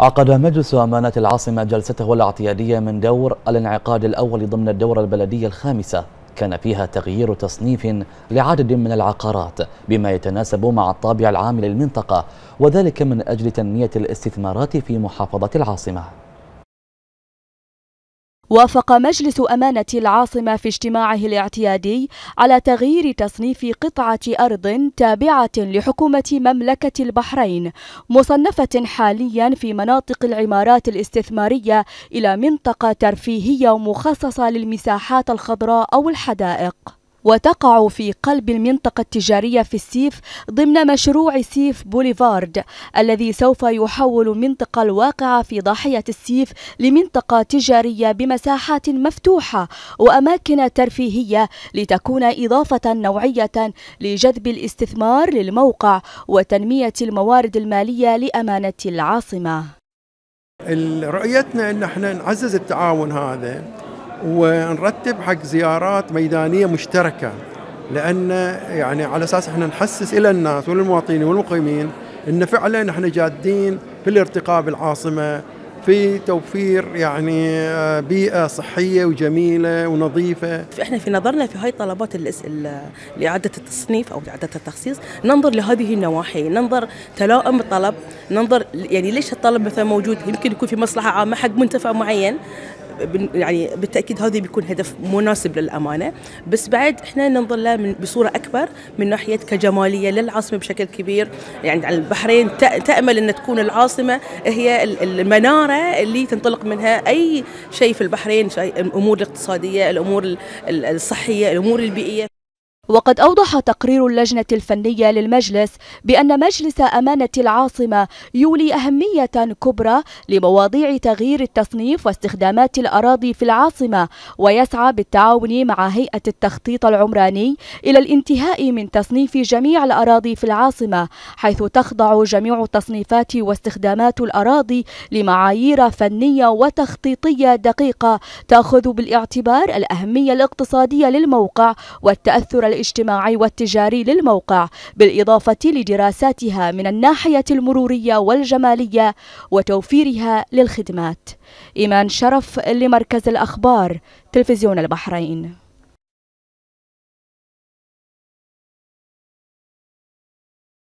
عقد مجلس أمانة العاصمة جلسته الاعتيادية من دور الانعقاد الأول ضمن الدورة البلدية الخامسة كان فيها تغيير تصنيف لعدد من العقارات بما يتناسب مع الطابع العام للمنطقة وذلك من أجل تنمية الاستثمارات في محافظة العاصمة وافق مجلس أمانة العاصمة في اجتماعه الاعتيادي على تغيير تصنيف قطعة أرض تابعة لحكومة مملكة البحرين مصنفة حاليا في مناطق العمارات الاستثمارية إلى منطقة ترفيهية مخصصة للمساحات الخضراء أو الحدائق وتقع في قلب المنطقة التجارية في السيف ضمن مشروع سيف بوليفارد الذي سوف يحول المنطقة الواقعة في ضاحية السيف لمنطقة تجارية بمساحات مفتوحة وأماكن ترفيهية لتكون إضافة نوعية لجذب الاستثمار للموقع وتنمية الموارد المالية لأمانة العاصمة رؤيتنا أن احنا نعزز التعاون هذا ونرتب حق زيارات ميدانيه مشتركه لان يعني على اساس احنا نحسس الى الناس وللمواطنين والمقيمين ان فعلا احنا جادين في الارتقاء بالعاصمه في توفير يعني آه، بيئة صحية وجميلة ونظيفة احنا في نظرنا في هاي طلبات لإعادة التصنيف أو إعادة التخصيص ننظر لهذه النواحي ننظر تلائم الطلب ننظر يعني ليش الطلب مثلا موجود يمكن يكون في مصلحة عامة حق منتفع معين يعني بالتاكيد هذا بيكون هدف مناسب للامانه بس بعد احنا ننظر له بصوره اكبر من ناحيه كجماليه للعاصمه بشكل كبير يعني على البحرين تامل ان تكون العاصمه هي المناره اللي تنطلق منها اي شيء في البحرين شيء الامور الاقتصاديه الامور الصحيه الامور البيئيه وقد أوضح تقرير اللجنة الفنية للمجلس بأن مجلس أمانة العاصمة يولي أهمية كبرى لمواضيع تغيير التصنيف واستخدامات الأراضي في العاصمة ويسعى بالتعاون مع هيئة التخطيط العمراني إلى الانتهاء من تصنيف جميع الأراضي في العاصمة حيث تخضع جميع التصنيفات واستخدامات الأراضي لمعايير فنية وتخطيطية دقيقة تأخذ بالاعتبار الأهمية الاقتصادية للموقع والتأثر الاجتماعي والتجاري للموقع بالإضافة لدراساتها من الناحية المرورية والجمالية وتوفيرها للخدمات إيمان شرف لمركز الأخبار تلفزيون البحرين